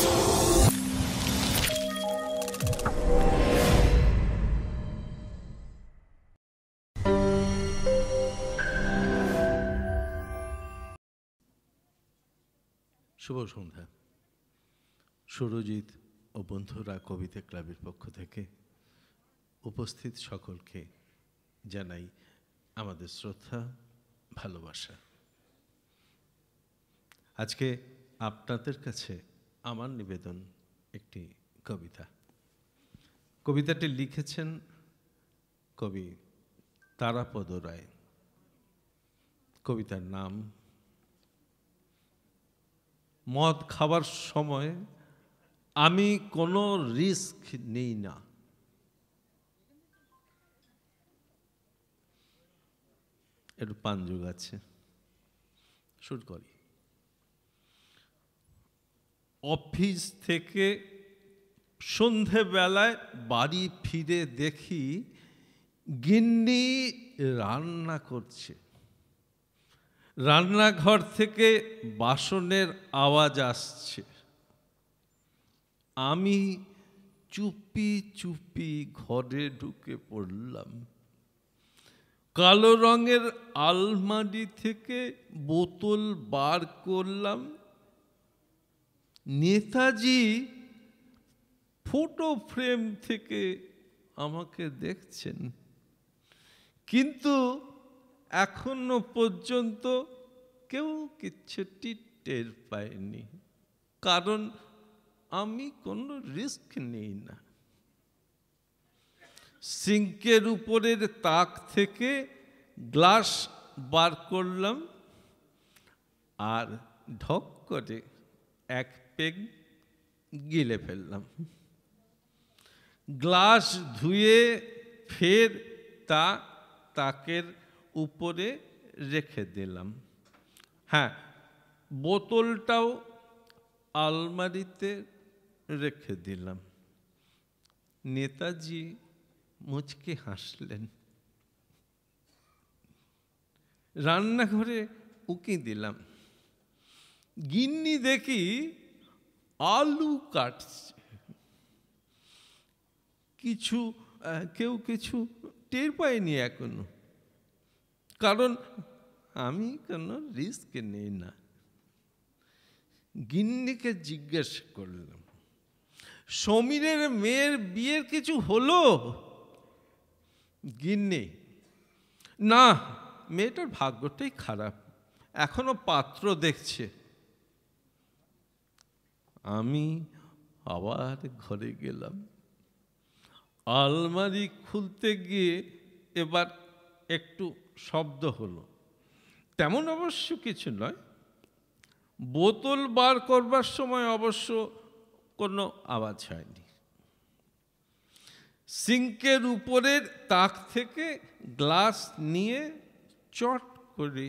শুভ সন্ধ্যা সুরজিৎ ও বন্ধুরা কবিতা ক্লাবের পক্ষ থেকে উপস্থিত সকলকে জানাই আমাদের শ্রদ্ধা ভালোবাসা আজকে আপনাদের কাছে আমার নিবেদন একটি কবিতা কবিতাটি লিখেছেন কবি তারাপদ রায় কবিতার নাম মদ খাবার সময় আমি কোনো রিস্ক নেই না এর যুগ আছে শুট করি অফিস থেকে সন্ধেবেলায় বাড়ি ফিরে দেখি গিন্নি রান্না করছে রান্নাঘর থেকে বাসনের আওয়াজ আসছে আমি চুপি চুপি ঘরে ঢুকে পড়লাম কালো রঙের আলমারি থেকে বোতল বার করলাম নেতাজি ফোটো ফ্রেম থেকে আমাকে দেখছেন কিন্তু এখনো পর্যন্ত কেউ কিচ্ছুটি টের পায়নি কারণ আমি কোনো রিস্ক নিই না সিঙ্কের উপরের তাক থেকে গ্লাস বার করলাম আর ঢক করে এক পেগ গিলে ফেললাম গ্লাস ধুয়ে ফের তা তাকের উপরে রেখে দিলাম হ্যাঁ বোতলটাও আলমারিতে রেখে দিলাম নেতাজি মুচকে হাসলেন রান্নাঘরে উকি দিলাম গিন্নি দেখি আলু কাটছে কিছু কেউ কিছু টের পায়নি এখনো কারণ আমি কোনো রিস্ক নেই না গিন্নিকে জিজ্ঞেস করলাম সমীরের মেয়ের বিয়ের কিছু হলো গিন্নি না মেয়েটার ভাগ্যটাই খারাপ এখনো পাত্র দেখছে আমি আবার ঘরে গেলাম আলমারি খুলতে গিয়ে এবার একটু শব্দ হলো তেমন অবশ্য কিছু নয় বোতল বার করবার সময় অবশ্য কোনো আওয়াজ হয়নি সিঙ্কের উপরের তাক থেকে গ্লাস নিয়ে চট করে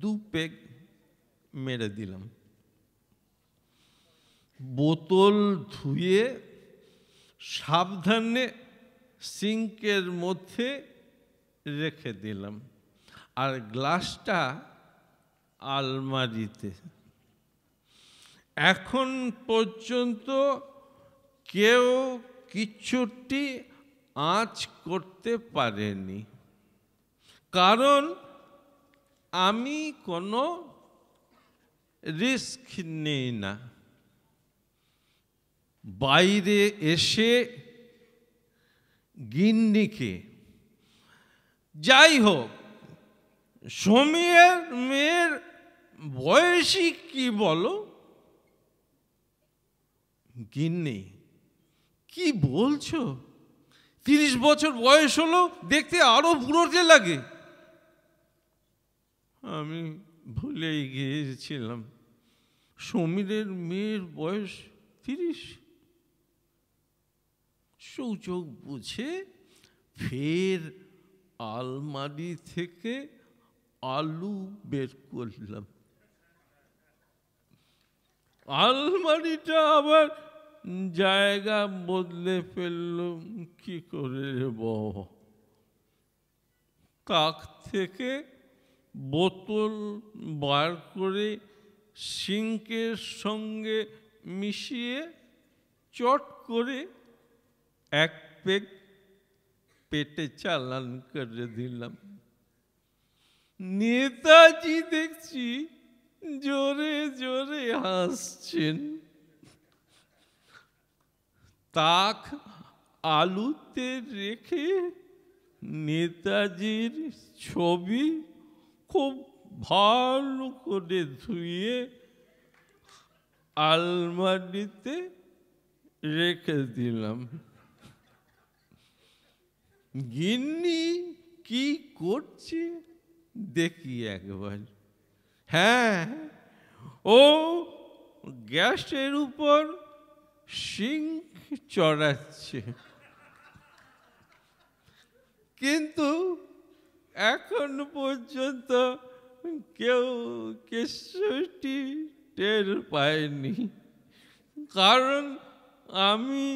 দু পেগ মেরে দিলাম বোতল ধুয়ে সাবধানে সিঙ্কের মধ্যে রেখে দিলাম আর গ্লাসটা আলমারিতে এখন পর্যন্ত কেউ কিছুটি আঁচ করতে পারেনি কারণ আমি কোনো রিস্ক নিই না বাইরে এসে গিন্নিকে যাই হোক সমীর মেয়ের বয়সী কি বলো গিন্নি কি বলছো তিরিশ বছর বয়স হলো দেখতে আরো বুড়োতে লাগে আমি ভুলেই গিয়েছিলাম সমীরের মেয়ের বয়স তিরিশ সুযোগ বুঝে ফের আলমারি থেকে আলু বের করলাম আলমারিটা আবার জায়গা বদলে ফেলল কি করে বাবা কাক থেকে বোতল বার করে সিঙ্কের সঙ্গে মিশিয়ে চট করে এক পেক পেটে চালান করে দিলাম নেতাজি দেখছি জোরে জোরে হাসছেন তাক আলুতে রেখে নেতাজির ছবি খুব ভালো করে ধুয়ে আলমারিতে রেখে দিলাম গিন্নি কি করছে দেখি একবার হ্যাঁ ও গ্যাসের উপর সিং চড়াচ্ছে কিন্তু এখন পর্যন্ত কেউ কিছুটি টের পায়নি কারণ আমি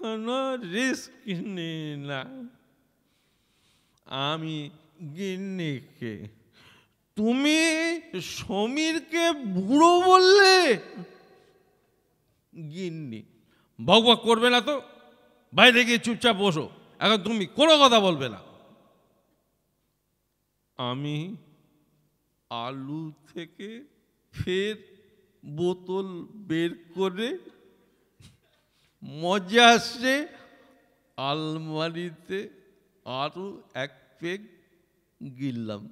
কোনো রিস্ক নিই না আমি গিন্নিকে তুমি সমীরকে বুড়ো বললে গিন্নি বক বক করবে না তো বাইরে গিয়ে চুপচাপ বসো এখন তুমি কোনো কথা বলবে না আমি আলু থেকে ফের বোতল বের করে মজা আসছে আলমারিতে আরও এক পেগ গিললাম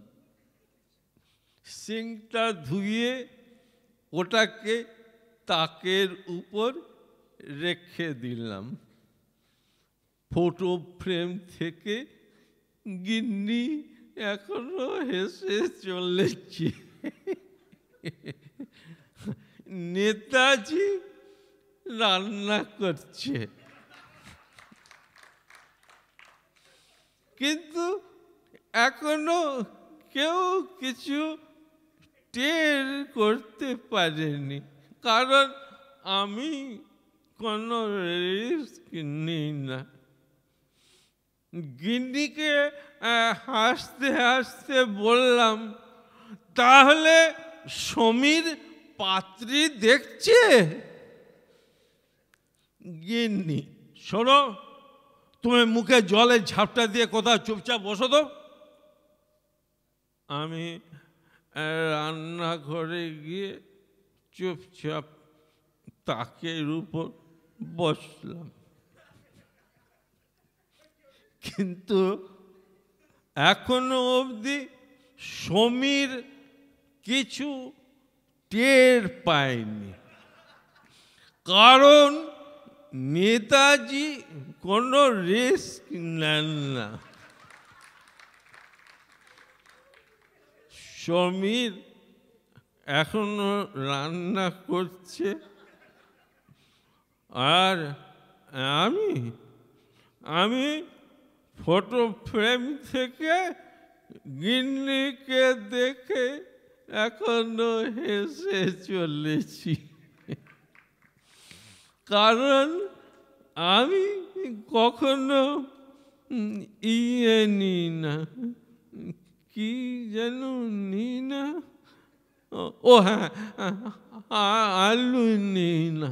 সিংটা ধুয়ে ওটাকে তাকের উপর রেখে দিলাম ফটো ফ্রেম থেকে গিন্নি এখনো হেসে চলেছে নেতাজি রান্না করছে কিন্তু এখনো কেউ কিছু টের করতে পারেনি কারণ আমি কোনো রিস্ক নিই না গিন্নিকে হাসতে হাসতে বললাম তাহলে সমীর পাত্রী দেখছে গিন্নি শোনো তুমি মুখে জলের ঝাপটা দিয়ে কোথাও চুপচাপ বসো তো আমি রান্নাঘরে গিয়ে চুপচাপ তাকের উপর বসলাম কিন্তু এখনো অবধি সমীর কিছু টের পায়নি কারণ নেতাজি কোনো রিস্ক নেন না সমীর এখনো রান্না করছে আর আমি আমি ফটো ফ্রেম থেকে গিন্নিকে দেখে এখনো হেসে চলেছি কারণ আমি কখনো ইয়ে নিই না কি যেন নিই না ও হ্যাঁ, হ্যাঁ আলু নিই না